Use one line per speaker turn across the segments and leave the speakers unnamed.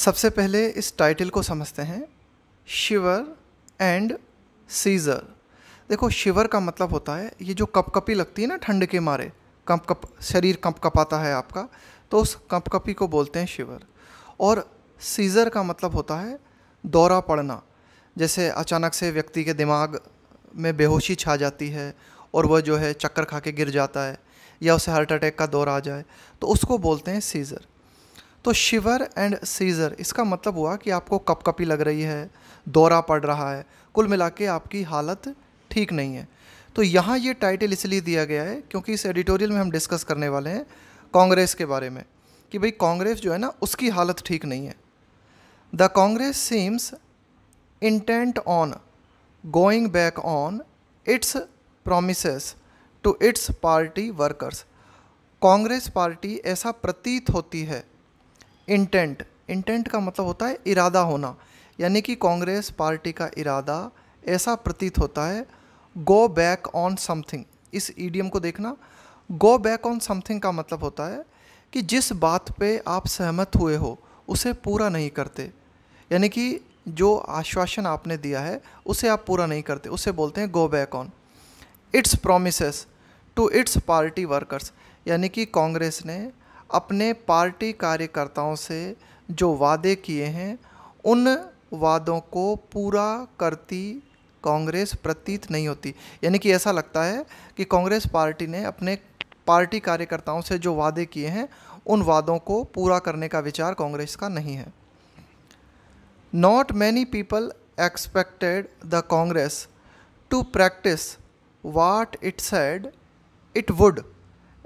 सबसे पहले इस टाइटल को समझते हैं शिवर एंड सीज़र देखो शिवर का मतलब होता है ये जो कपकपी लगती है ना ठंड के मारे कंप कप शरीर कंप कपाता है आपका तो उस कंपकपी को बोलते हैं शिवर और सीज़र का मतलब होता है दौरा पड़ना जैसे अचानक से व्यक्ति के दिमाग में बेहोशी छा जाती है और वह जो है चक्कर खा के गिर जाता है या उसे हार्ट अटैक का दौरा आ जाए तो उसको बोलते हैं सीज़र तो शिवर एंड सीज़र इसका मतलब हुआ कि आपको कपकपी लग रही है दौरा पड़ रहा है कुल मिला के आपकी हालत ठीक नहीं है तो यहाँ ये टाइटल इसलिए दिया गया है क्योंकि इस एडिटोरियल में हम डिस्कस करने वाले हैं कांग्रेस के बारे में कि भाई कांग्रेस जो है ना उसकी हालत ठीक नहीं है the Congress seems intent on going back on its promise to its party workers Congress party ऐसा प्रतीत होती है इंटेंट इंटेंट का मतलब होता है इरादा होना यानी कि कांग्रेस पार्टी का इरादा ऐसा प्रतीत होता है गो बैक ऑन समथिंग इस ईडीएम को देखना गो बैक ऑन समथिंग का मतलब होता है कि जिस बात पे आप सहमत हुए हो उसे पूरा नहीं करते यानी कि जो आश्वासन आपने दिया है उसे आप पूरा नहीं करते उसे बोलते हैं go back on its promise to its party workers यानी कि कांग्रेस ने अपने पार्टी कार्यकर्ताओं से जो वादे किए हैं उन वादों को पूरा करती कांग्रेस प्रतीत नहीं होती यानी कि ऐसा लगता है कि कांग्रेस पार्टी ने अपने पार्टी कार्यकर्ताओं से जो वादे किए हैं उन वादों को पूरा करने का विचार कांग्रेस का नहीं है not many people expected the Congress to practise what it said it would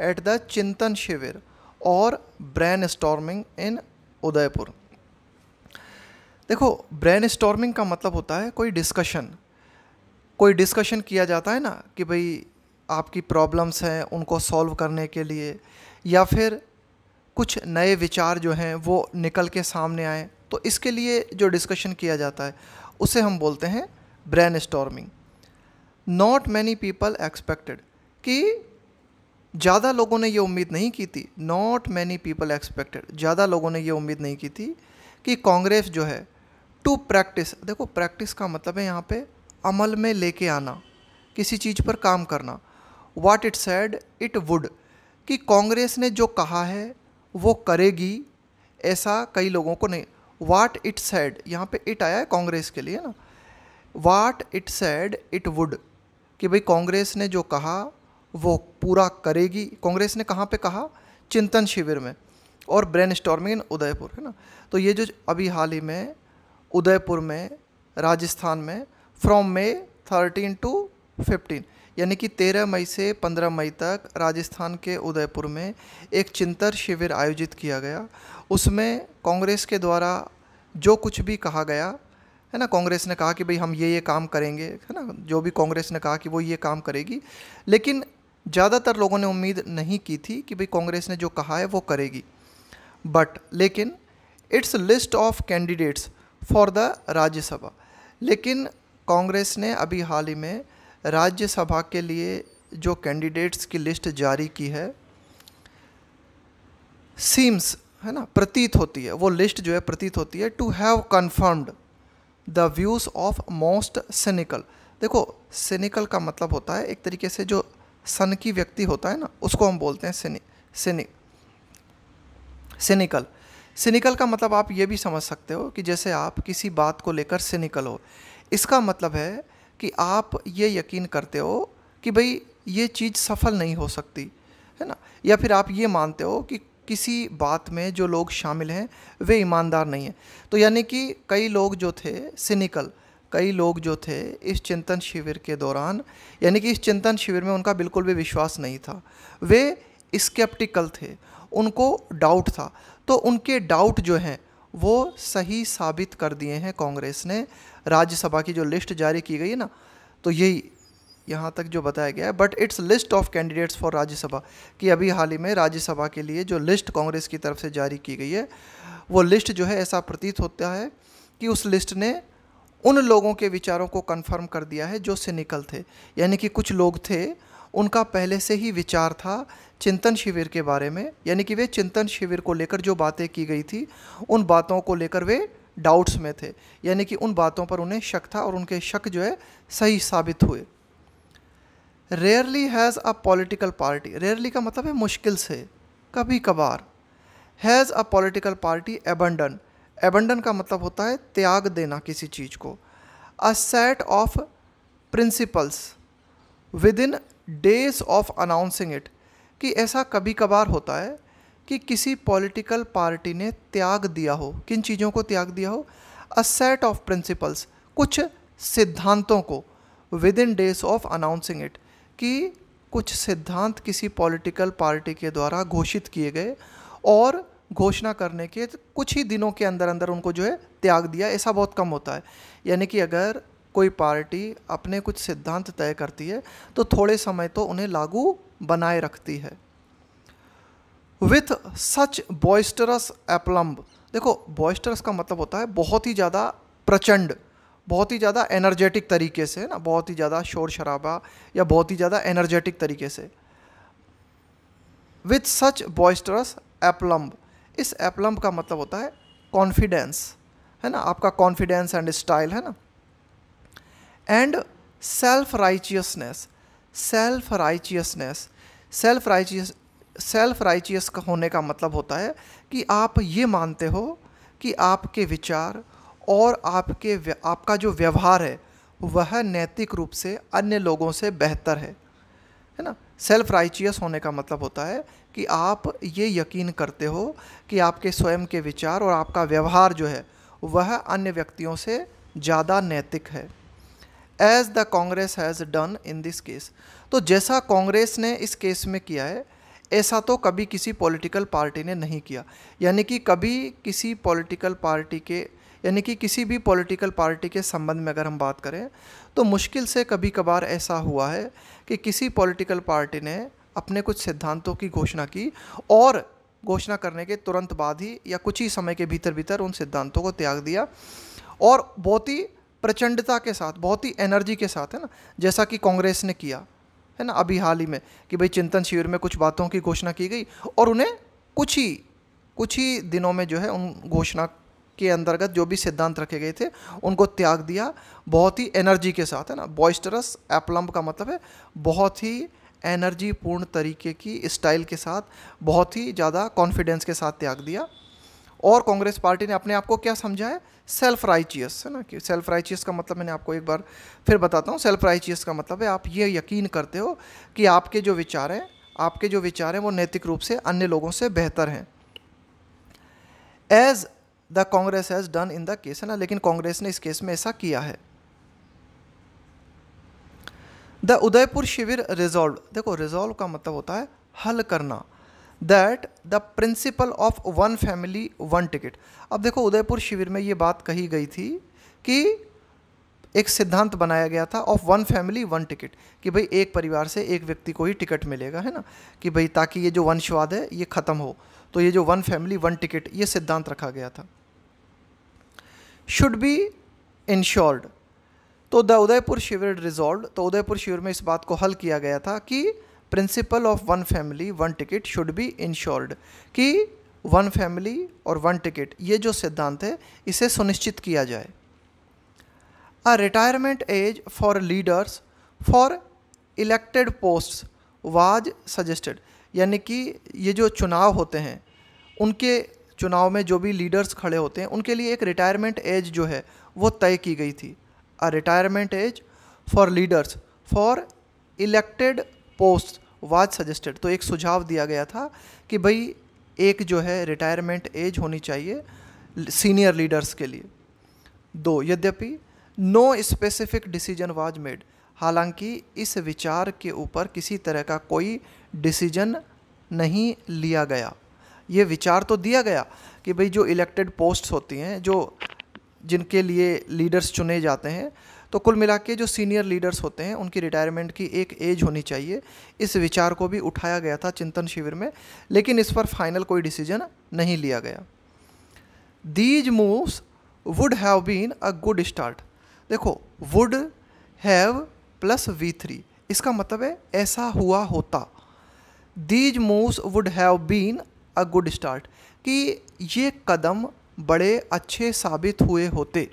at the Chintan Shivir और ब्रेन स्टॉर्मिंग इन उदयपुर देखो ब्रेन स्टॉर्मिंग का मतलब होता है कोई डिस्कशन कोई डिस्कशन किया जाता है ना कि भाई आपकी प्रॉब्लम्स हैं उनको सॉल्व करने के लिए या फिर कुछ नए विचार जो हैं वो निकल के सामने आए तो इसके लिए जो डिस्कशन किया जाता है उसे हम बोलते हैं brainstorming not many people expected कि ज़्यादा लोगों ने ये उम्मीद नहीं की थी नॉट मैनी पीपल एक्सपेक्टेड ज़्यादा लोगों ने ये उम्मीद नहीं की थी कि कांग्रेस जो है टू प्रैक्टिस देखो प्रैक्टिस का मतलब है यहाँ पे अमल में लेके आना किसी चीज़ पर काम करना what it said it would कि कांग्रेस ने जो कहा है वो करेगी ऐसा कई लोगों को नहीं वाट इट सैड यहाँ पे इट आया है कांग्रेस के लिए ना what it said it would कि भाई कांग्रेस ने जो कहा वो पूरा करेगी कांग्रेस ने कहाँ पे कहा चिंतन शिविर में और ब्रेन स्टॉर्मिंग इन उदयपुर है ना तो ये जो अभी हाल ही में उदयपुर में राजस्थान में from May thirteen to fifteen यानी कि तेरह मई से पंद्रह मई तक राजस्थान के उदयपुर में एक चिंतन शिविर आयोजित किया गया उसमें कांग्रेस के द्वारा जो कुछ भी कहा गया है ना कांग्रेस ने कहा कि भाई हम ये ये काम करेंगे है ना जो भी कांग्रेस ने कहा कि वो ये काम करेगी लेकिन ज़्यादातर लोगों ने उम्मीद नहीं की थी कि भाई कांग्रेस ने जो कहा है वो करेगी बट लेकिन its list of candidates for the Rajya Sabha लेकिन कांग्रेस ने अभी हाल ही में राज्यसभा के लिए जो कैंडिडेट्स की लिस्ट जारी की है सीम्स है ना प्रतीत होती है वो लिस्ट जो है प्रतीत होती है to have confirmed the views of most cynical देखो सिनिकल का मतलब होता है एक तरीके से जो सन की व्यक्ति होता है ना उसको हम बोलते हैं सिनि सिनि सिनिकल सिनिकल का मतलब आप ये भी समझ सकते हो कि जैसे आप किसी बात को लेकर सिनिकल हो इसका मतलब है कि आप ये यकीन करते हो कि भाई ये चीज़ सफल नहीं हो सकती है ना या फिर आप ये मानते हो कि किसी बात में जो लोग शामिल हैं वे ईमानदार नहीं हैं तो यानी कि कई लोग जो थे सिनिकल कई लोग जो थे इस चिंतन शिविर के दौरान यानी कि इस चिंतन शिविर में उनका बिल्कुल भी विश्वास नहीं था वे स्केप्टिकल थे उनको डाउट था तो उनके डाउट जो हैं वो सही साबित कर दिए हैं कांग्रेस ने राज्यसभा की जो लिस्ट जारी की गई है ना तो यही यहाँ तक जो बताया गया है but its list of candidates for Rajya Sabha कि अभी हाल ही में राज्यसभा के लिए जो लिस्ट कांग्रेस की तरफ से जारी की गई है वो लिस्ट जो है ऐसा प्रतीत होता है कि उस लिस्ट ने उन लोगों के विचारों को कन्फर्म कर दिया है जो सिनिकल थे यानी कि कुछ लोग थे उनका पहले से ही विचार था चिंतन शिविर के बारे में यानी कि वे चिंतन शिविर को लेकर जो बातें की गई थी उन बातों को लेकर वे डाउट्स में थे यानी कि उन बातों पर उन्हें शक था और उनके शक जो है सही साबित हुए rarely has a political party rarely का मतलब है मुश्किल से कभी कभार has a political party abandon abandon का मतलब होता है त्याग देना किसी चीज़ को a set of principles within days of announcing it कि ऐसा कभी कभार होता है कि किसी पॉलिटिकल पार्टी ने त्याग दिया हो किन चीज़ों को त्याग दिया हो अ सेट ऑफ प्रिंसिपल्स कुछ सिद्धांतों को within days of announcing it कि कुछ सिद्धांत किसी पॉलिटिकल पार्टी के द्वारा घोषित किए गए और घोषणा करने के तो कुछ ही दिनों के अंदर अंदर उनको जो है त्याग दिया ऐसा बहुत कम होता है यानी कि अगर कोई पार्टी अपने कुछ सिद्धांत तय करती है तो थोड़े समय तो उन्हें लागू बनाए रखती है विथ सच बॉइस्टरस एप्लम्ब देखो बॉइस्टरस का मतलब होता है बहुत ही ज़्यादा प्रचंड बहुत ही ज़्यादा एनर्जेटिक तरीके से ना बहुत ही ज़्यादा शोर शराबा या बहुत ही ज़्यादा एनर्जेटिक तरीके से विथ सच बॉइस्टरस एप्लम्ब इस एपलम्ब का मतलब होता है कॉन्फिडेंस है ना आपका कॉन्फिडेंस एंड स्टाइल है ना and self righteousness self righteousness self righteous self righteous होने का मतलब होता है कि आप ये मानते हो कि आपके विचार और आपके आपका जो व्यवहार है वह नैतिक रूप से अन्य लोगों से बेहतर है है ना सेल्फ राइचियस होने का मतलब होता है कि आप ये यकीन करते हो कि आपके स्वयं के विचार और आपका व्यवहार जो है वह अन्य व्यक्तियों से ज़्यादा नैतिक है as the Congress has done in this case तो जैसा कांग्रेस ने इस केस में किया है ऐसा तो कभी किसी पॉलिटिकल पार्टी ने नहीं किया यानी कि कभी किसी पॉलिटिकल पार्टी के यानी कि किसी भी पॉलिटिकल पार्टी के संबंध में अगर हम बात करें तो मुश्किल से कभी कभार ऐसा हुआ है कि किसी पॉलिटिकल पार्टी ने अपने कुछ सिद्धांतों की घोषणा की और घोषणा करने के तुरंत बाद ही या कुछ ही समय के भीतर भीतर उन सिद्धांतों को त्याग दिया और बहुत ही प्रचंडता के साथ बहुत ही एनर्जी के साथ है ना जैसा कि कांग्रेस ने किया है ना अभी हाल ही में कि भाई चिंतन शिविर में कुछ बातों की घोषणा की गई और उन्हें कुछ ही कुछ ही दिनों में जो है उन घोषणा के अंतर्गत जो भी सिद्धांत रखे गए थे उनको त्याग दिया बहुत ही एनर्जी के साथ है ना बॉइस्टरस एप्लम्ब का मतलब है बहुत ही एनर्जी पूर्ण तरीके की स्टाइल के साथ बहुत ही ज़्यादा कॉन्फिडेंस के साथ त्याग दिया और कांग्रेस पार्टी ने अपने आप को क्या समझा है सेल्फ राइचियस है ना कि सेल्फ राइचियस का मतलब मैंने आपको एक बार फिर बताता हूँ सेल्फ राइचियस का मतलब है आप ये यकीन करते हो कि आपके जो विचार हैं आपके जो विचार हैं वो नैतिक रूप से अन्य लोगों से बेहतर हैं as the Congress has done in the case है ना लेकिन कांग्रेस ने इस केस में ऐसा किया है द उदयपुर शिविर रिजॉल्व देखो रिजॉल्व का मतलब होता है हल करना that the principle of one family one ticket अब देखो उदयपुर शिविर में ये बात कही गई थी कि एक सिद्धांत बनाया गया था of one family one ticket कि भाई एक परिवार से एक व्यक्ति को ही टिकट मिलेगा है ना कि भाई ताकि ये जो वंशवाद है ये ख़त्म हो तो ये जो वन फैमिली वन टिकट ये सिद्धांत रखा गया था शुड बी इंश्योर्ड तो द उदयपुर शिविर रिजॉल्व तो उदयपुर शिविर में इस बात को हल किया गया था कि principle of one family one ticket should be ensured कि वन फैमिली और वन टिकट ये जो सिद्धांत है इसे सुनिश्चित किया जाए a retirement age for leaders for elected post was suggested यानी कि ये जो चुनाव होते हैं उनके चुनाव में जो भी लीडर्स खड़े होते हैं उनके लिए एक रिटायरमेंट एज जो है वो तय की गई थी a retirement age for leaders for elected posts was suggested तो एक सुझाव दिया गया था कि भाई एक जो है रिटायरमेंट एज होनी चाहिए सीनियर लीडर्स के लिए दो यद्यपि no specific decision was made हालांकि इस विचार के ऊपर किसी तरह का कोई डिसीजन नहीं लिया गया ये विचार तो दिया गया कि भाई जो इलेक्टेड पोस्ट्स होती हैं जो जिनके लिए लीडर्स चुने जाते हैं तो कुल मिला के जो सीनियर लीडर्स होते हैं उनकी रिटायरमेंट की एक एज होनी चाहिए इस विचार को भी उठाया गया था चिंतन शिविर में लेकिन इस पर फाइनल कोई डिसीजन नहीं लिया गया these moves would have been a good start देखो would have plus we three इसका मतलब है ऐसा हुआ होता these moves would have been a good start कि ये कदम बड़े अच्छे साबित हुए होते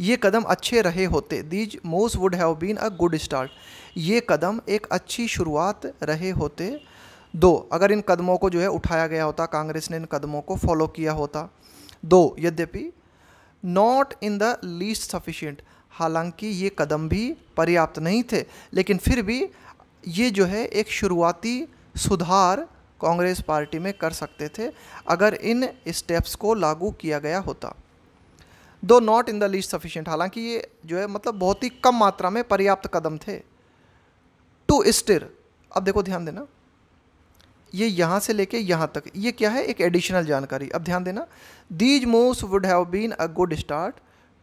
ये कदम अच्छे रहे होते these moves would have been a good start ये कदम एक अच्छी शुरुआत रहे होते दो अगर इन कदमों को जो है उठाया गया होता कांग्रेस ने इन कदमों को फॉलो किया होता दो यद्यपि not in the least sufficient हालांकि ये कदम भी पर्याप्त नहीं थे लेकिन फिर भी ये जो है एक शुरुआती सुधार कांग्रेस पार्टी में कर सकते थे अगर इन स्टेप्स को लागू किया गया होता though not in the least sufficient हालांकि ये जो है मतलब बहुत ही कम मात्रा में पर्याप्त कदम थे टू स्टिर अब देखो ध्यान देना ये यहाँ से लेके यहाँ तक ये क्या है एक एडिशनल जानकारी अब ध्यान देना these moves would have been a good start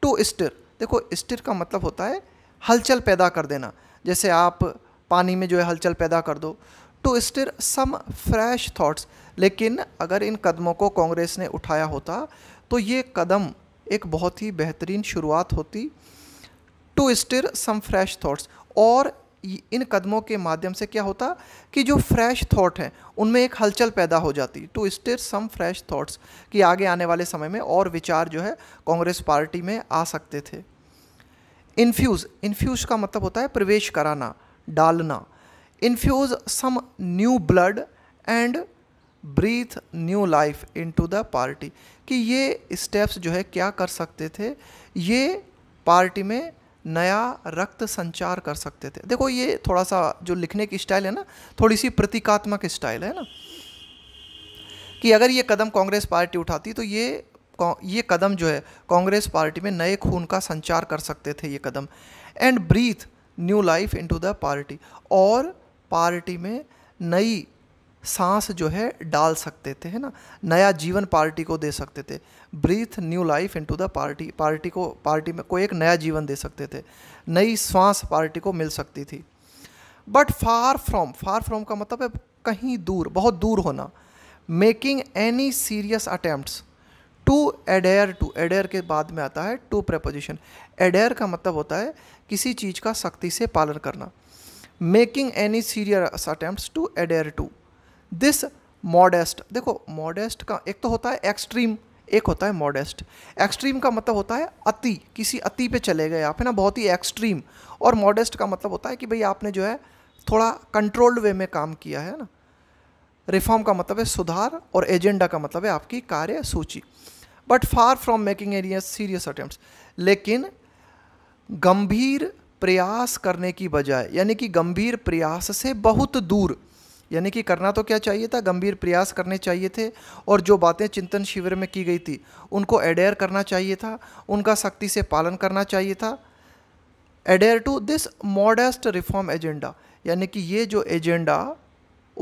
to stir देखो स्टिर का मतलब होता है हलचल पैदा कर देना जैसे आप पानी में जो है हलचल पैदा कर दो to stir some fresh thoughts लेकिन अगर इन कदमों को कांग्रेस ने उठाया होता तो ये कदम एक बहुत ही बेहतरीन शुरुआत होती to stir some fresh thoughts और इन कदमों के माध्यम से क्या होता कि जो फ्रेश थॉट हैं उनमें एक हलचल पैदा हो जाती to stir some fresh thoughts कि आगे आने वाले समय में और विचार जो है कांग्रेस पार्टी में आ सकते थे इन्फ्यूज़ इन्फ्यूज़ का मतलब होता है प्रवेश कराना डालना infuse some new blood and breathe new life to the party कि ये स्टेप्स जो है क्या कर सकते थे ये पार्टी में नया रक्त संचार कर सकते थे देखो ये थोड़ा सा जो लिखने की स्टाइल है ना थोड़ी सी प्रतीकात्मक स्टाइल है ना कि अगर ये कदम कांग्रेस पार्टी उठाती तो ये ये कदम जो है कांग्रेस पार्टी में नए खून का संचार कर सकते थे ये कदम and breathe new life into the party और पार्टी में नई सांस जो है डाल सकते थे है ना नया जीवन पार्टी को दे सकते थे breathe new life into the party party को पार्टी में कोई एक नया जीवन दे सकते थे नई सांस पार्टी को मिल सकती थी but far from far from का मतलब है कहीं दूर बहुत दूर होना making any serious attempts to adhere to adhere के बाद में आता है टू प्रपोजिशन एडेयर का मतलब होता है किसी चीज़ का सख्ती से पालन करना making any serious attempt to adhere to this modest देखो मॉडेस्ट का एक तो होता है एक्सट्रीम एक होता है मॉडेस्ट एक्सट्रीम का मतलब होता है अति किसी अति पे चले गए आप है ना बहुत ही एक्सट्रीम और मॉडेस्ट का मतलब होता है कि भाई आपने जो है थोड़ा कंट्रोल्ड वे में काम किया है ना रिफॉर्म का मतलब है सुधार और एजेंडा का मतलब है आपकी कार्य सूची but far from making area serious attempt लेकिन गंभीर प्रयास करने की बजाय यानी कि गंभीर प्रयास से बहुत दूर यानी कि करना तो क्या चाहिए था गंभीर प्रयास करने चाहिए थे और जो बातें चिंतन शिविर में की गई थी उनको एडेयर करना चाहिए था उनका सख्ती से पालन करना चाहिए था adhere to this modest reform agenda यानी कि ये जो एजेंडा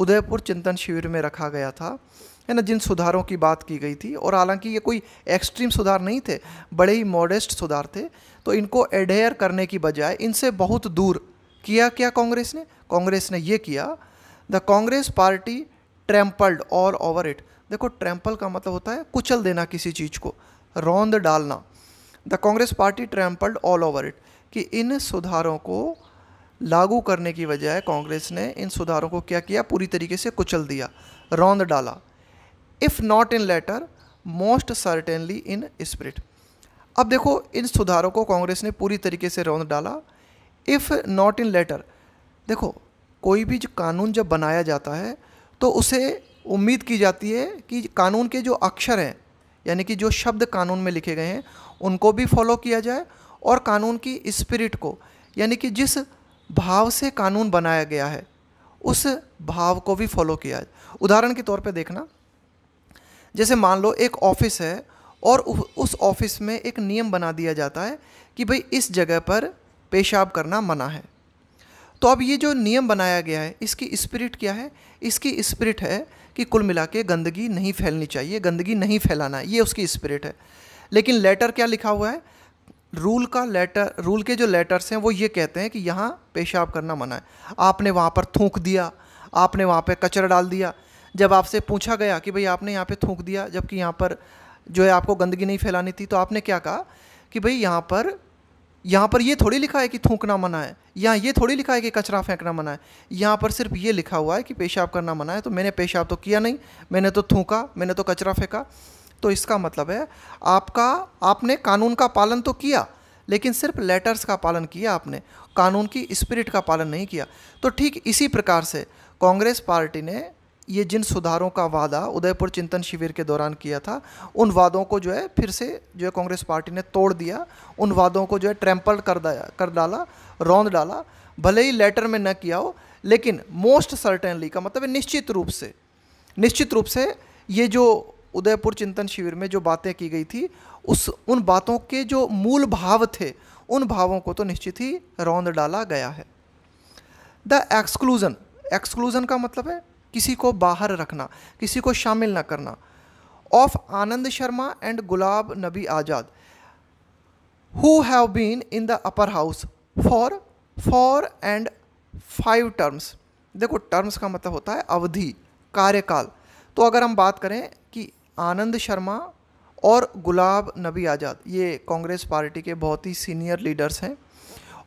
उदयपुर चिंतन शिविर में रखा गया था है ना जिन सुधारों की बात की गई थी और हालांकि ये कोई एक्सट्रीम सुधार नहीं थे बड़े ही मॉडेस्ट सुधार थे तो इनको एडेयर करने की बजाय इनसे बहुत दूर किया क्या कांग्रेस ने कांग्रेस ने ये किया the Congress party trampled all over it देखो ट्रैम्पल का मतलब होता है कुचल देना किसी चीज़ को रौंद डालना the Congress party trampled all over it कि इन सुधारों को लागू करने की बजाय कांग्रेस ने इन सुधारों को क्या किया पूरी तरीके से कुचल दिया रौंद डाला if not in letter most certainly in spirit अब देखो इन सुधारों को कांग्रेस ने पूरी तरीके से रौंद डाला इफ़ नॉट इन लेटर देखो कोई भी जो कानून जब बनाया जाता है तो उसे उम्मीद की जाती है कि कानून के जो अक्षर हैं यानी कि जो शब्द कानून में लिखे गए हैं उनको भी फॉलो किया जाए और कानून की स्पिरिट को यानी कि जिस भाव से कानून बनाया गया है उस भाव को भी फॉलो किया जाए उदाहरण के तौर पे देखना जैसे मान लो एक ऑफिस है और उस ऑफिस में एक नियम बना दिया जाता है कि भाई इस जगह पर पेशाब करना मना है तो अब ये जो नियम बनाया गया है इसकी स्पिरिट क्या है इसकी स्पिरिट है कि कुल मिला के गंदगी नहीं फैलनी चाहिए गंदगी नहीं फैलाना है ये उसकी स्पिरिट है लेकिन लेटर क्या लिखा हुआ है रूल का लेटर रूल के जो लेटर्स हैं वो ये कहते हैं कि यहाँ पेशाब करना मना है आपने वहाँ पर थूक दिया आपने वहाँ पर कचरा डाल दिया जब आपसे पूछा गया कि भाई आपने यहाँ पे थूक दिया जबकि यहाँ पर जो है आपको गंदगी नहीं फैलानी थी तो आपने क्या कहा कि भाई यहाँ पर यहाँ पर ये थोड़ी लिखा है कि थूकना मना है यहाँ ये थोड़ी लिखा है कि कचरा फेंकना मना है यहाँ पर सिर्फ ये लिखा हुआ है कि पेशाब करना मना है तो मैंने पेशाब तो किया नहीं मैंने तो थूका मैंने तो कचरा फेंका तो इसका मतलब है आपका आपने कानून का पालन तो किया लेकिन सिर्फ लेटर्स का पालन किया आपने कानून की स्पिरिट का पालन नहीं किया तो ठीक इसी प्रकार से कांग्रेस पार्टी ने ये जिन सुधारों का वादा उदयपुर चिंतन शिविर के दौरान किया था उन वादों को जो है फिर से जो है कांग्रेस पार्टी ने तोड़ दिया उन वादों को जो है ट्रैम्पल कर कर डाला रौंद डाला भले ही लेटर में न किया हो लेकिन मोस्ट सर्टेनली का मतलब निश्चित रूप से निश्चित रूप से ये जो उदयपुर चिंतन शिविर में जो बातें की गई थी उस उन बातों के जो मूल भाव थे उन भावों को तो निश्चित ही रौंद डाला गया है द एक्सक्लूज़न एक्सक्लूज़न का मतलब है किसी को बाहर रखना किसी को शामिल न करना ऑफ आनंद शर्मा एंड गुलाब Nabi Azad who have been in the upper house for four and five terms देखो टर्म्स का मतलब होता है अवधि कार्यकाल तो अगर हम बात करें कि आनंद शर्मा और गुलाब नबी आज़ाद ये कांग्रेस पार्टी के बहुत ही सीनियर लीडर्स हैं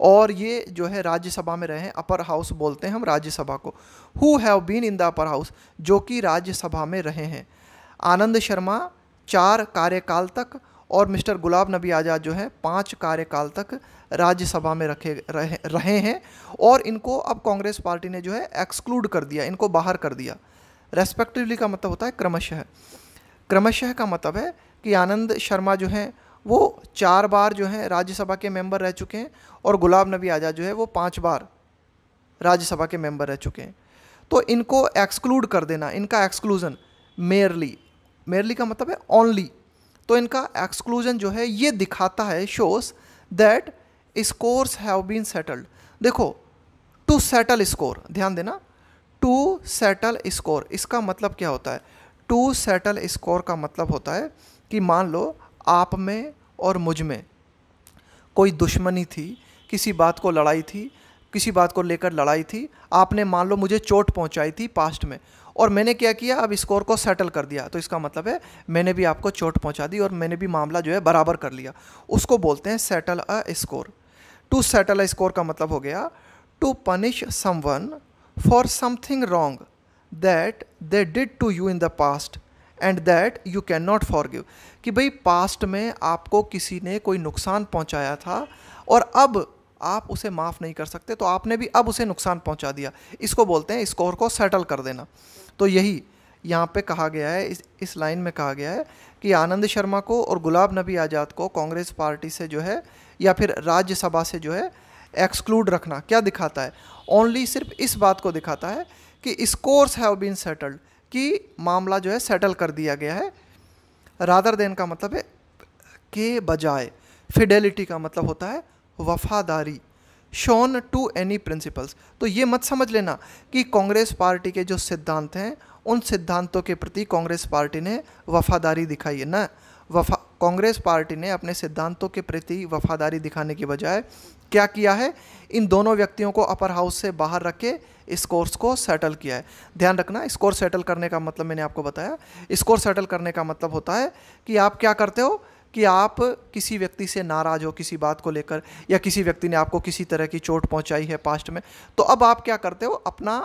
और ये जो है राज्यसभा में रहे हैं अपर हाउस बोलते हैं हम राज्यसभा को who have been in the upper house जो कि राज्यसभा में रहे हैं आनंद शर्मा चार कार्यकाल तक और मिस्टर गुलाब नबी आज़ाद जो है पाँच कार्यकाल तक राज्यसभा में रखे रहे रहे हैं और इनको अब कांग्रेस पार्टी ने जो है एक्सक्लूड कर दिया इनको बाहर कर दिया रेस्पेक्टिवली का मतलब होता है क्रमशः क्रमशः का मतलब है कि आनंद शर्मा जो हैं वो चार बार जो है राज्यसभा के मेंबर रह चुके हैं और गुलाम नबी आज़ाद जो है वो पाँच बार राज्यसभा के मेंबर रह चुके हैं तो इनको एक्सक्लूड कर देना इनका एक्सक्लूज़न मेयरली मेयरली का मतलब है ओनली तो इनका एक्सक्लूजन जो है ये दिखाता है shows that scores have been settled देखो टू सेटल स्कोर ध्यान देना टू सेटल स्कोर इसका मतलब क्या होता है टू सेटल स्कोर का मतलब होता है कि मान लो आप में और मुझ में कोई दुश्मनी थी किसी बात को लड़ाई थी किसी बात को लेकर लड़ाई थी आपने मान लो मुझे चोट पहुंचाई थी पास्ट में और मैंने क्या किया अब स्कोर को सेटल कर दिया तो इसका मतलब है मैंने भी आपको चोट पहुंचा दी और मैंने भी मामला जो है बराबर कर लिया उसको बोलते हैं settle a score to settle a score का मतलब हो गया to punish someone for something wrong that they did to you in the past and that you can not forgive कि भाई पास्ट में आपको किसी ने कोई नुकसान पहुंचाया था और अब आप उसे माफ़ नहीं कर सकते तो आपने भी अब उसे नुकसान पहुंचा दिया इसको बोलते हैं स्कोर को सेटल कर देना तो यही यहाँ पे कहा गया है इस इस लाइन में कहा गया है कि आनंद शर्मा को और गुलाब नबी आज़ाद को कांग्रेस पार्टी से जो है या फिर राज्यसभा से जो है एक्सक्लूड रखना क्या दिखाता है ओनली सिर्फ इस बात को दिखाता है कि स्कोर्स हैव बीन सेटल्ड कि मामला जो है सेटल कर दिया गया है रादर देन का मतलब है के बजाय फिडेलिटी का मतलब होता है वफादारी शोन टू एनी प्रिंसिपल्स तो ये मत समझ लेना कि कांग्रेस पार्टी के जो सिद्धांत हैं उन सिद्धांतों के प्रति कांग्रेस पार्टी ने वफादारी दिखाई है ना वफा कांग्रेस पार्टी ने अपने सिद्धांतों के प्रति वफादारी दिखाने के बजाय क्या किया है इन दोनों व्यक्तियों को अपर हाउस से बाहर रख के इस कोर्स को सेटल किया है ध्यान रखना स्कोर सेटल करने का मतलब मैंने आपको बताया स्कोर सेटल करने का मतलब होता है कि आप क्या करते हो कि आप किसी व्यक्ति से नाराज़ हो किसी बात को लेकर या किसी व्यक्ति ने आपको किसी तरह की चोट पहुंचाई है पास्ट में तो अब आप क्या करते हो अपना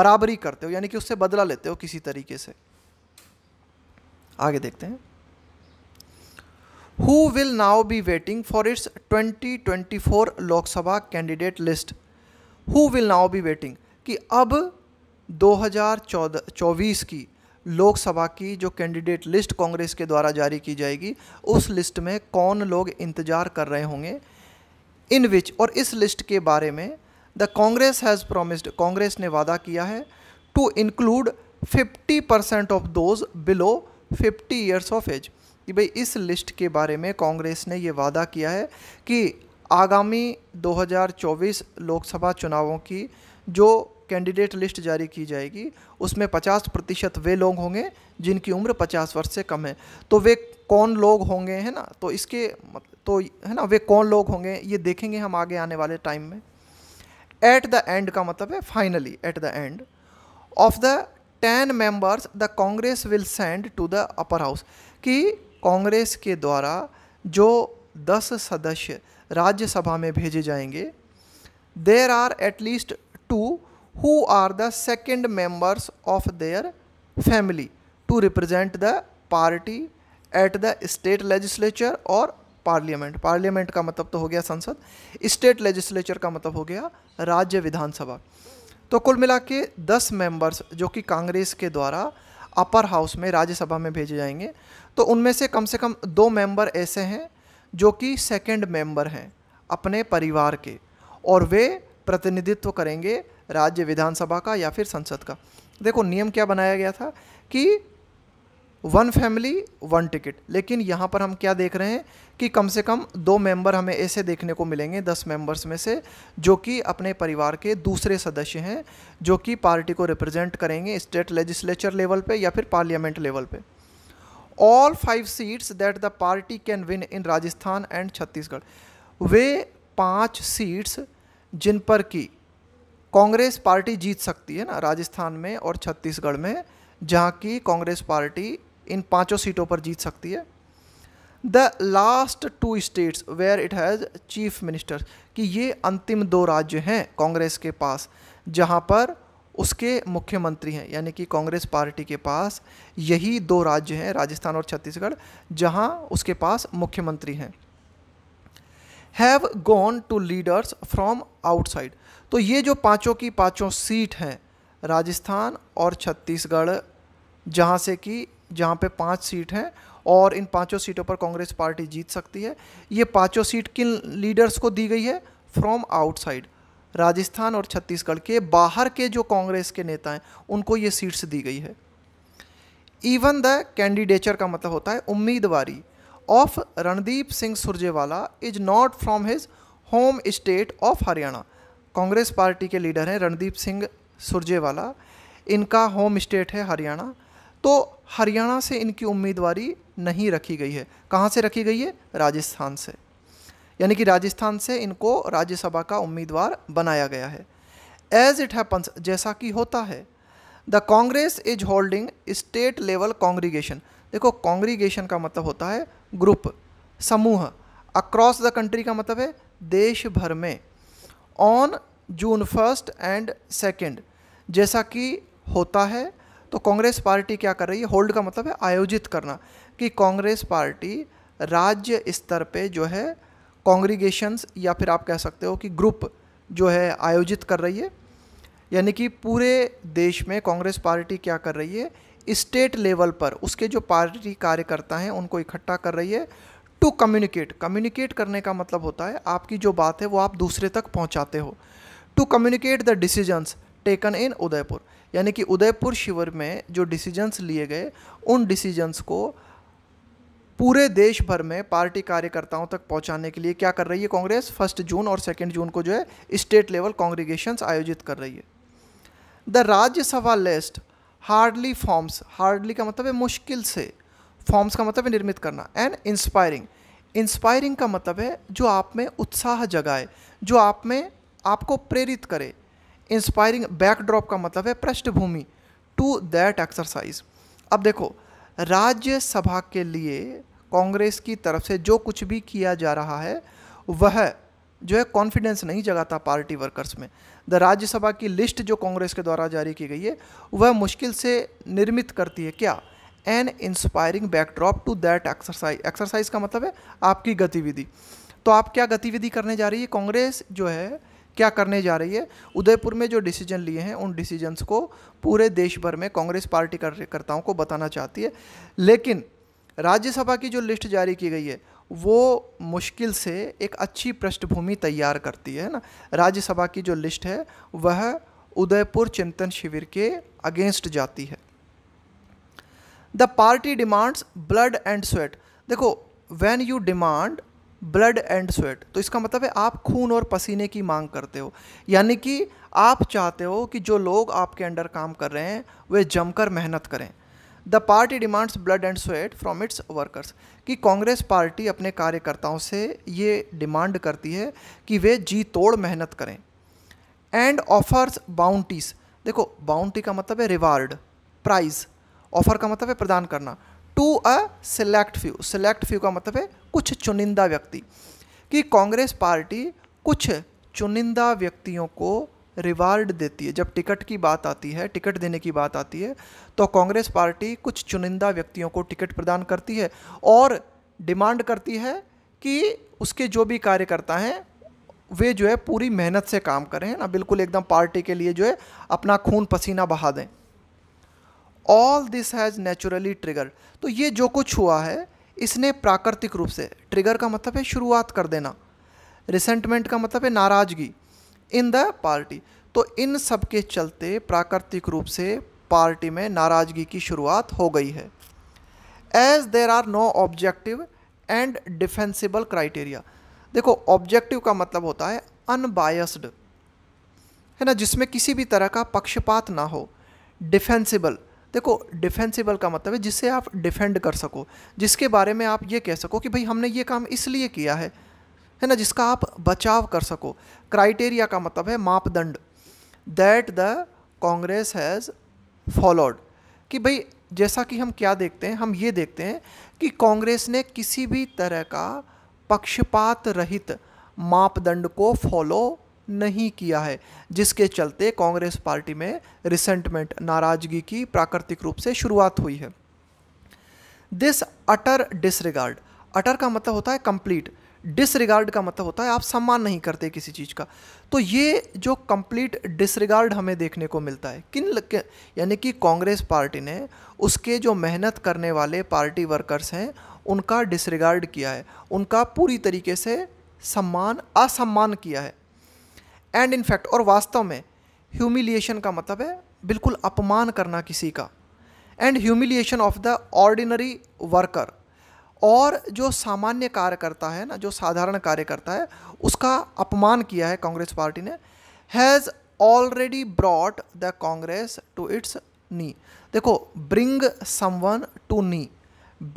बराबरी करते हो यानी कि उससे बदला लेते हो किसी तरीके से आगे देखते हैं who will now be waiting for its 2024 Lok Sabha candidate list who will now be waiting कि अब 2024 की लोकसभा की जो कैंडिडेट लिस्ट कांग्रेस के द्वारा जारी की जाएगी उस लिस्ट में कौन लोग इंतजार कर रहे होंगे इन विच और इस लिस्ट के बारे में the Congress has promised Congress ने वादा किया है to include 50 percent of those below 50 years of age कि भाई इस लिस्ट के बारे में कांग्रेस ने ये वादा किया है कि आगामी 2024 लोकसभा चुनावों की जो कैंडिडेट लिस्ट जारी की जाएगी उसमें 50 प्रतिशत वे लोग होंगे जिनकी उम्र 50 वर्ष से कम है तो वे कौन लोग होंगे है ना तो इसके तो है ना वे कौन लोग होंगे ये देखेंगे हम आगे आने वाले टाइम में एट द एंड का मतलब है finally at the end of the ten members the Congress will send to the upper house कि कांग्रेस के द्वारा जो दस सदस्य राज्यसभा में भेजे जाएंगे there are at least two who are the second members of their family to represent the party at the state legislature और पार्लियामेंट पार्लियामेंट का मतलब तो हो गया संसद स्टेट लेजिस्लेचर का मतलब हो गया राज्य विधानसभा तो कुल मिला के दस मेंबर्स जो कि कांग्रेस के द्वारा अपर हाउस में राज्यसभा में भेजे जाएंगे तो उनमें से कम से कम दो मेंबर ऐसे हैं जो कि सेकंड मेंबर हैं अपने परिवार के और वे प्रतिनिधित्व करेंगे राज्य विधानसभा का या फिर संसद का देखो नियम क्या बनाया गया था कि वन फैमिली वन टिकट लेकिन यहाँ पर हम क्या देख रहे हैं कि कम से कम दो मेंबर हमें ऐसे देखने को मिलेंगे दस मेंबर्स में से जो कि अपने परिवार के दूसरे सदस्य हैं जो कि पार्टी को रिप्रेजेंट करेंगे स्टेट लेजिस्लेचर लेवल पे या फिर पार्लियामेंट लेवल पे all five seats that the party can win in Rajasthan and Chhattisgarh वे पाँच सीट्स जिन पर कि कांग्रेस पार्टी जीत सकती है ना राजस्थान में और छत्तीसगढ़ में जहाँ की कांग्रेस पार्टी इन पांचों सीटों पर जीत सकती है the last two states where it has chief minister कि ये अंतिम दो राज्य हैं कांग्रेस के पास जहाँ पर उसके मुख्यमंत्री हैं यानी कि कांग्रेस पार्टी के पास यही दो राज्य हैं राजस्थान और छत्तीसगढ़ जहाँ उसके पास मुख्यमंत्री हैं have gone to leaders from outside तो ये जो पांचों की पांचों सीट हैं राजस्थान और छत्तीसगढ़ जहाँ से कि जहाँ पे पाँच सीट हैं और इन पांचों सीटों पर कांग्रेस पार्टी जीत सकती है ये पांचों सीट किन लीडर्स को दी गई है फ्रॉम आउटसाइड राजस्थान और छत्तीसगढ़ के बाहर के जो कांग्रेस के नेता हैं उनको ये सीट्स दी गई है इवन द कैंडिडेचर का मतलब होता है उम्मीदवारी of Randeep Singh Surjewala is not from his home state of Haryana Congress party के लीडर हैं रणदीप सिंह सुरजेवाला इनका होम स्टेट है हरियाणा तो हरियाणा से इनकी उम्मीदवारी नहीं रखी गई है कहाँ से रखी गई है राजस्थान से यानी कि राजस्थान से इनको राज्यसभा का उम्मीदवार बनाया गया है एज इट हैपन्स जैसा कि होता है the Congress is holding state level congregation देखो कांग्रीगेशन का मतलब होता है ग्रुप समूह अक्रॉस द कंट्री का मतलब है देश भर में on June first and second जैसा कि होता है तो कांग्रेस पार्टी क्या कर रही है होल्ड का मतलब है आयोजित करना कि कांग्रेस पार्टी राज्य स्तर पे जो है कॉन्ग्रीगेशंस या फिर आप कह सकते हो कि ग्रुप जो है आयोजित कर रही है यानी कि पूरे देश में कांग्रेस पार्टी क्या कर रही है स्टेट लेवल पर उसके जो पार्टी कार्यकर्ता हैं उनको इकट्ठा कर रही है टू कम्युनिकेट कम्युनिकेट करने का मतलब होता है आपकी जो बात है वो आप दूसरे तक पहुंचाते हो to communicate the decisions taken in Udaipur यानी कि उदयपुर शिविर में जो डिसीजंस लिए गए उन डिसीजंस को पूरे देश भर में पार्टी कार्यकर्ताओं तक पहुंचाने के लिए क्या कर रही है कांग्रेस फर्स्ट जून और सेकेंड जून को जो है स्टेट लेवल कांग्रीगेशंस आयोजित कर रही है the Rajya Sabha list hardly forms hardly का मतलब है मुश्किल से फॉर्म्स का मतलब है निर्मित करना एंड इंस्पायरिंग इंस्पायरिंग का मतलब है जो आप में उत्साह जगाए जो आप में आपको प्रेरित करे इंस्पायरिंग बैकड्रॉप का मतलब है पृष्ठभूमि टू दैट एक्सरसाइज अब देखो राज्यसभा के लिए कांग्रेस की तरफ से जो कुछ भी किया जा रहा है वह जो है कॉन्फिडेंस नहीं जगाता पार्टी वर्कर्स में द राज्यसभा की लिस्ट जो कांग्रेस के द्वारा जारी की गई है वह मुश्किल से निर्मित करती है क्या an inspiring backdrop to that exercise exercise का मतलब है आपकी गतिविधि तो आप क्या गतिविधि करने जा रही है कांग्रेस जो है क्या करने जा रही है उदयपुर में जो डिसीजन लिए हैं उन डिसीजन्स को पूरे देश भर में कांग्रेस पार्टी कार्यकर्ताओं को बताना चाहती है लेकिन राज्यसभा की जो लिस्ट जारी की गई है वो मुश्किल से एक अच्छी पृष्ठभूमि तैयार करती है ना राज्यसभा की जो लिस्ट है वह उदयपुर चिंतन शिविर के अगेंस्ट जाती है the party demands blood and sweat देखो when you demand blood and sweat तो इसका मतलब है आप खून और पसीने की मांग करते हो यानी कि आप चाहते हो कि जो लोग आपके अंडर काम कर रहे हैं वे जमकर मेहनत करें the party demands blood and sweat from its workers कि कांग्रेस पार्टी अपने कार्यकर्ताओं से ये डिमांड करती है कि वे जी तोड़ मेहनत करें एंड ऑफर्स बाउंटीज़ देखो बाउंटी का मतलब है रिवार्ड प्राइज़ ऑफर का मतलब है प्रदान करना to a select few select few का मतलब है कुछ चुनिंदा व्यक्ति कि कांग्रेस पार्टी कुछ चुनिंदा व्यक्तियों को रिवार्ड देती है जब टिकट की बात आती है टिकट देने की बात आती है तो कांग्रेस पार्टी कुछ चुनिंदा व्यक्तियों को टिकट प्रदान करती है और डिमांड करती है कि उसके जो भी कार्यकर्ता हैं वे जो है पूरी मेहनत से काम करें ना बिल्कुल एकदम पार्टी के लिए जो है अपना खून पसीना बहा दें all this has naturally trigger तो ये जो कुछ हुआ है इसने प्राकृतिक रूप से ट्रिगर का मतलब है शुरुआत कर देना रिसेंटमेंट का मतलब है नाराज़गी इन द पार्टी तो इन सब के चलते प्राकृतिक रूप से पार्टी में नाराज़गी की शुरुआत हो गई है as there are no objective and defensible criteria देखो ऑब्जेक्टिव का मतलब होता है अनबायस्ड है ना जिसमें किसी भी तरह का पक्षपात ना हो डिफेंसिबल देखो डिफेंसिबल का मतलब है जिससे आप डिफेंड कर सको जिसके बारे में आप ये कह सको कि भाई हमने ये काम इसलिए किया है है ना जिसका आप बचाव कर सको क्राइटेरिया का मतलब है मापदंड that the Congress has followed कि भाई जैसा कि हम क्या देखते हैं हम ये देखते हैं कि कांग्रेस ने किसी भी तरह का पक्षपात रहित मापदंड को फॉलो नहीं किया है जिसके चलते कांग्रेस पार्टी में रिसेंटमेंट नाराजगी की प्राकृतिक रूप से शुरुआत हुई है दिस अटर डिसरिगार्ड अटर का मतलब होता है कंप्लीट डिसरिगार्ड का मतलब होता है आप सम्मान नहीं करते किसी चीज़ का तो ये जो कंप्लीट डिसरिगार्ड हमें देखने को मिलता है किन यानी कि कांग्रेस पार्टी ने उसके जो मेहनत करने वाले पार्टी वर्कर्स हैं उनका डिसरिगार्ड किया है उनका पूरी तरीके से सम्मान असम्मान किया है एंड इन फैक्ट और वास्तव में ह्यूमिलिएशन का मतलब है बिल्कुल अपमान करना किसी का and humiliation of the ordinary worker और जो सामान्य कार्यकर्ता है ना जो साधारण कार्यकर्ता है उसका अपमान किया है कांग्रेस पार्टी ने has already brought the Congress to its knee देखो bring someone to knee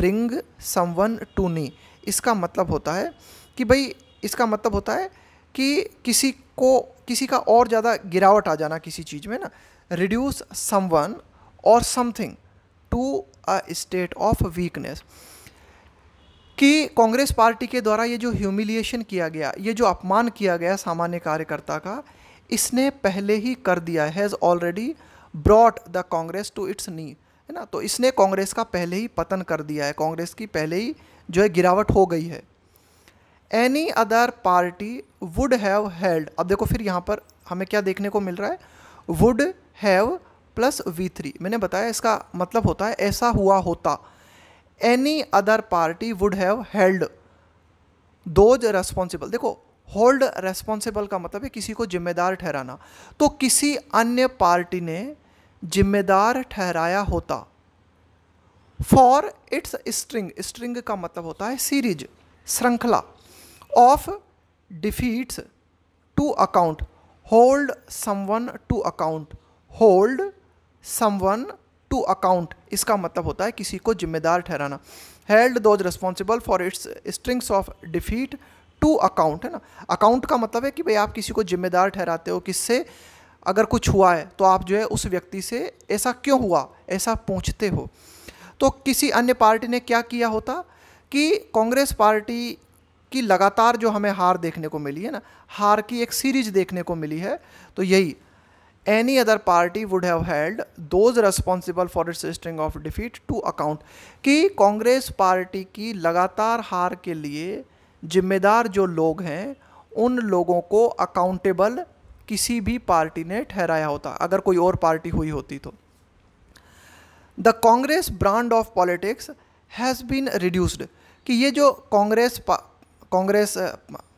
bring someone to knee इसका मतलब होता है कि भाई इसका मतलब होता है कि किसी को किसी का और ज़्यादा गिरावट आ जाना किसी चीज़ में ना reduce one or something to a state of weakness कि कांग्रेस पार्टी के द्वारा ये जो ह्यूमिलिएशन किया गया ये जो अपमान किया गया सामान्य कार्यकर्ता का इसने पहले ही कर दिया has already brought the Congress to its knee है ना तो इसने कांग्रेस का पहले ही पतन कर दिया है कांग्रेस की पहले ही जो है गिरावट हो गई है any other party would have held अब देखो फिर यहाँ पर हमें क्या देखने को मिल रहा है would have plus we three मैंने बताया इसका मतलब होता है ऐसा हुआ होता any other party would have held those responsible देखो होल्ड रेस्पॉन्सिबल का मतलब है किसी को जिम्मेदार ठहराना तो किसी अन्य पार्टी ने जिम्मेदार ठहराया होता फॉर इट्स स्ट्रिंग स्ट्रिंग का मतलब होता है सीरीज श्रृंखला to account hold someone to account hold someone to account इसका मतलब होता है किसी को जिम्मेदार ठहराना held those responsible for its strings of defeat to account है ना अकाउंट का मतलब है कि भाई आप किसी को जिम्मेदार ठहराते हो किससे अगर कुछ हुआ है तो आप जो है उस व्यक्ति से ऐसा क्यों हुआ ऐसा पूछते हो तो किसी अन्य पार्टी ने क्या किया होता कि कांग्रेस पार्टी कि लगातार जो हमें हार देखने को मिली है ना हार की एक सीरीज देखने को मिली है तो यही any other party would have held those responsible for its string of defeat to account कि कांग्रेस पार्टी की लगातार हार के लिए जिम्मेदार जो लोग हैं उन लोगों को अकाउंटेबल किसी भी पार्टी ने ठहराया होता अगर कोई और पार्टी हुई होती तो the Congress brand of politics has been reduced कि ये जो कांग्रेस कांग्रेस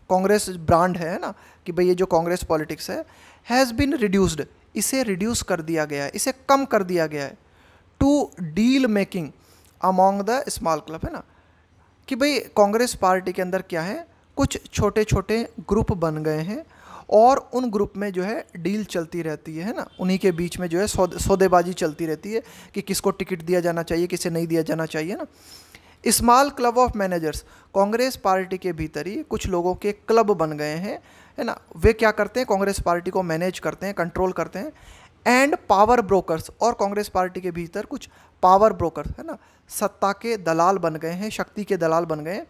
कांग्रेस ब्रांड है ना कि भाई ये जो कांग्रेस पॉलिटिक्स है हैज़ बिन रिड्यूस्ड इसे रिड्यूस कर दिया गया है इसे कम कर दिया गया है to deal making among the small club है ना कि भाई कांग्रेस पार्टी के अंदर क्या है कुछ छोटे छोटे ग्रुप बन गए हैं और उन ग्रुप में जो है डील चलती रहती है ना उन्हीं के बीच में जो है सौदेबाजी चलती रहती है कि किसको टिकट दिया जाना चाहिए किसे नहीं दिया जाना चाहिए ना small club of managers Congress party के भीतर ही कुछ लोगों के क्लब बन गए हैं है ना वे क्या करते हैं कांग्रेस पार्टी को मैनेज करते हैं कंट्रोल करते हैं एंड पावर ब्रोकर्स और कांग्रेस पार्टी के भीतर कुछ पावर ब्रोकर्स है ना सत्ता के दलाल बन गए हैं शक्ति के दलाल बन गए हैं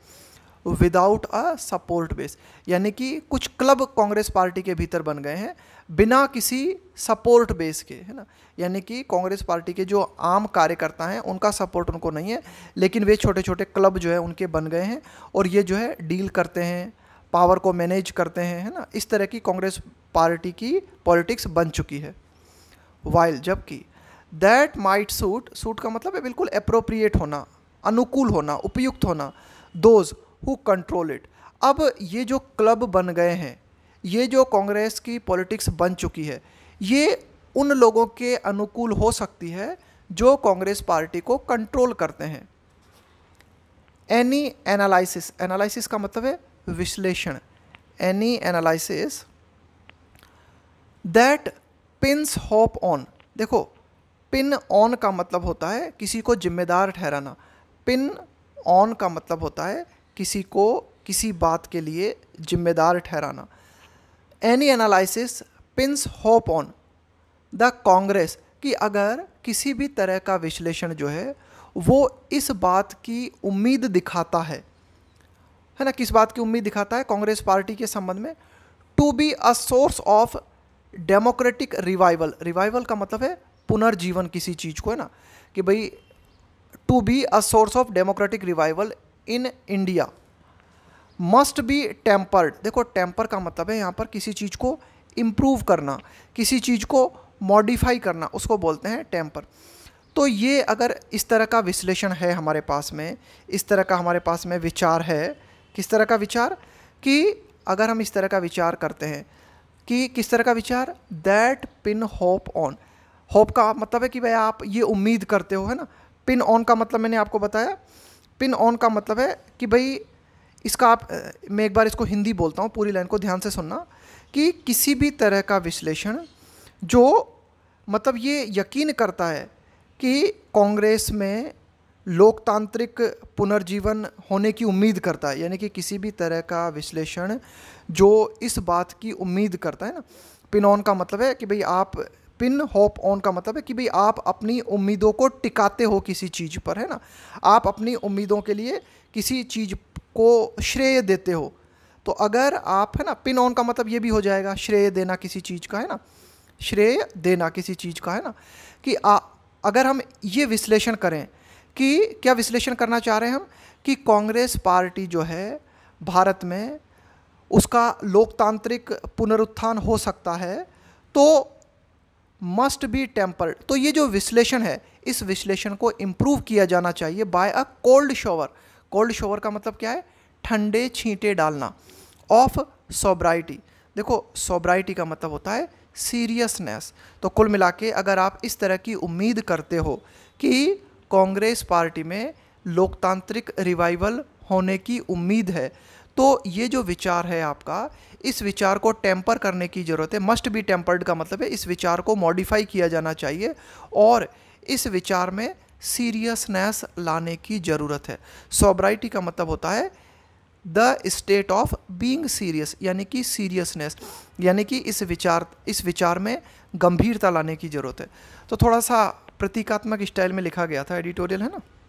विदाउट अ सपोर्ट बेस यानी कि कुछ क्लब कांग्रेस पार्टी के भीतर बन गए हैं बिना किसी सपोर्ट बेस के है ना यानी कि कांग्रेस पार्टी के जो आम कार्यकर्ता हैं उनका सपोर्ट उनको नहीं है लेकिन वे छोटे छोटे क्लब जो है उनके बन गए हैं और ये जो है डील करते हैं पावर को मैनेज करते हैं है ना इस तरह की कांग्रेस पार्टी की पॉलिटिक्स बन चुकी है वाइल जबकि दैट माइट सूट सूट का मतलब है बिल्कुल अप्रोप्रिएट होना अनुकूल होना उपयुक्त होना दोज हु कंट्रोल इट अब ये जो क्लब बन गए हैं ये जो कांग्रेस की पॉलिटिक्स बन चुकी है ये उन लोगों के अनुकूल हो सकती है जो कांग्रेस पार्टी को कंट्रोल करते हैं एनी एनालिसिस एनालिसिस का मतलब है विश्लेषण any analysis that pins hope on देखो पिन ऑन का मतलब होता है किसी को जिम्मेदार ठहराना पिन ऑन का मतलब होता है किसी को किसी बात के लिए जिम्मेदार ठहराना any analysis pins hope on the Congress कि अगर किसी भी तरह का विश्लेषण जो है वो इस बात की उम्मीद दिखाता है है ना किस बात की उम्मीद दिखाता है कांग्रेस पार्टी के संबंध में to be a source of democratic revival revival का मतलब है पुनर्जीवन किसी चीज़ को है ना कि भाई to be a source of democratic revival in India must be tempered देखो टेम्पर का मतलब है यहाँ पर किसी चीज़ को इम्प्रूव करना किसी चीज़ को मॉडिफाई करना उसको बोलते हैं टेम्पर तो ये अगर इस तरह का विश्लेषण है हमारे पास में इस तरह का हमारे पास में विचार है किस तरह का विचार कि अगर हम इस तरह का विचार करते हैं कि किस तरह का विचार that pin hope on hope का मतलब है कि भाई आप ये उम्मीद करते हो है ना पिन ऑन का मतलब मैंने आपको बताया पिन ऑन का मतलब है कि भाई इसका आप मैं एक बार इसको हिंदी बोलता हूँ पूरी लाइन को ध्यान से सुनना कि किसी भी तरह का विश्लेषण जो मतलब ये यकीन करता है कि कांग्रेस में लोकतांत्रिक पुनर्जीवन होने की उम्मीद करता है यानी कि किसी भी तरह का विश्लेषण जो इस बात की उम्मीद करता है ना पिन ऑन का मतलब है कि भाई आप पिन होप ऑन का मतलब है कि भाई आप अपनी उम्मीदों को टिकाते हो किसी चीज़ पर है ना आप अपनी उम्मीदों के लिए किसी चीज़ को श्रेय देते हो तो अगर आप है ना पिन ऑन का मतलब ये भी हो जाएगा श्रेय देना किसी चीज़ का है ना श्रेय देना किसी चीज़ का है ना कि आ, अगर हम ये विश्लेषण करें कि क्या विश्लेषण करना चाह रहे हैं हम कि कांग्रेस पार्टी जो है भारत में उसका लोकतांत्रिक पुनरुत्थान हो सकता है तो मस्ट बी टेम्पर्ड तो ये जो विश्लेषण है इस विश्लेषण को इम्प्रूव किया जाना चाहिए by a cold shower cold shower का मतलब क्या है ठंडे छींटे डालना ऑफ सोब्राइटी देखो सोब्राइटी का मतलब होता है सीरियसनेस तो कुल मिला के अगर आप इस तरह की उम्मीद करते हो कि कांग्रेस पार्टी में लोकतांत्रिक रिवाइवल होने की उम्मीद है तो ये जो विचार है आपका इस विचार को टेम्पर करने की ज़रूरत है मस्ट बी टेम्पर्ड का मतलब है इस विचार को मॉडिफाई किया जाना चाहिए और इस विचार में सीरियसनेस लाने की ज़रूरत है सॉब्राइटी का मतलब होता है the state of being serious यानी कि सीरियसनेस यानी कि इस विचार इस विचार में गंभीरता लाने की ज़रूरत है तो थोड़ा सा प्रतीकात्मक स्टाइल में लिखा गया था एडिटोरियल है ना